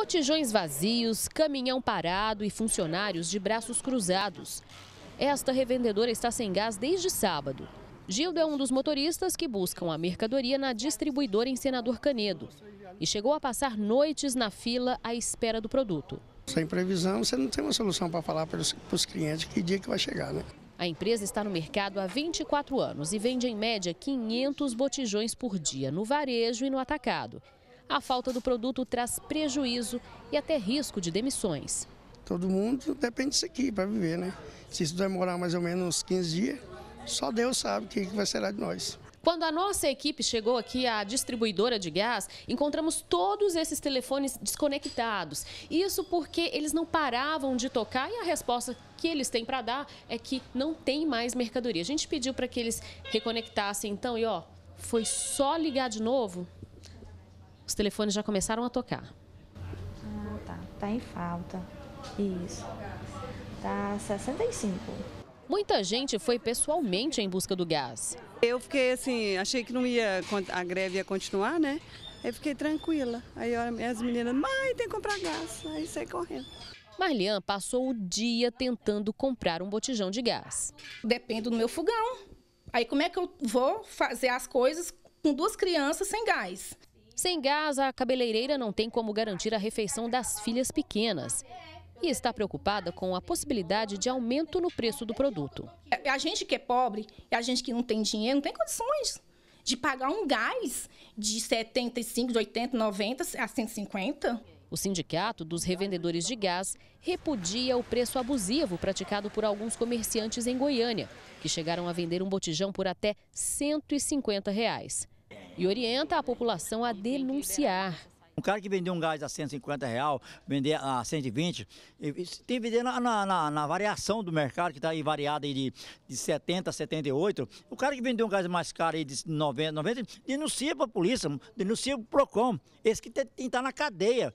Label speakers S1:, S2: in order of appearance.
S1: Botijões vazios, caminhão parado e funcionários de braços cruzados. Esta revendedora está sem gás desde sábado. Gildo é um dos motoristas que buscam a mercadoria na distribuidora em Senador Canedo e chegou a passar noites na fila à espera do produto.
S2: Sem previsão, você não tem uma solução para falar para os clientes que dia que vai chegar, né?
S1: A empresa está no mercado há 24 anos e vende em média 500 botijões por dia no varejo e no atacado. A falta do produto traz prejuízo e até risco de demissões.
S2: Todo mundo depende disso aqui para viver, né? Se isso demorar mais ou menos uns 15 dias, só Deus sabe o que vai ser lá de nós.
S1: Quando a nossa equipe chegou aqui à distribuidora de gás, encontramos todos esses telefones desconectados. Isso porque eles não paravam de tocar e a resposta que eles têm para dar é que não tem mais mercadoria. A gente pediu para que eles reconectassem então e ó, foi só ligar de novo os telefones já começaram a tocar. Ah, tá. Tá em falta. Isso. Tá 65. Muita gente foi pessoalmente em busca do gás. Eu fiquei assim, achei que não ia a greve ia continuar, né? Aí fiquei tranquila. Aí as meninas, mãe, tem que comprar gás. Aí saí correndo. Marlian passou o dia tentando comprar um botijão de gás. dependo do meu fogão. Aí como é que eu vou fazer as coisas com duas crianças sem gás? Sem gás, a cabeleireira não tem como garantir a refeição das filhas pequenas e está preocupada com a possibilidade de aumento no preço do produto. É, é a gente que é pobre, é a gente que não tem dinheiro, não tem condições de pagar um gás de 75, de 80, 90 a 150. O Sindicato dos Revendedores de Gás repudia o preço abusivo praticado por alguns comerciantes em Goiânia, que chegaram a vender um botijão por até R$ 150. Reais e orienta a população a denunciar.
S2: Um cara que vendeu um gás a 150 real, vender a 120, tem que vender na, na, na, variação do mercado, que está aí variada aí de, de 70 a 78. O cara que vendeu um gás mais caro aí de 90, 90 denuncia para a polícia, denuncia para o PROCON. Esse que tem que estar tá na cadeia.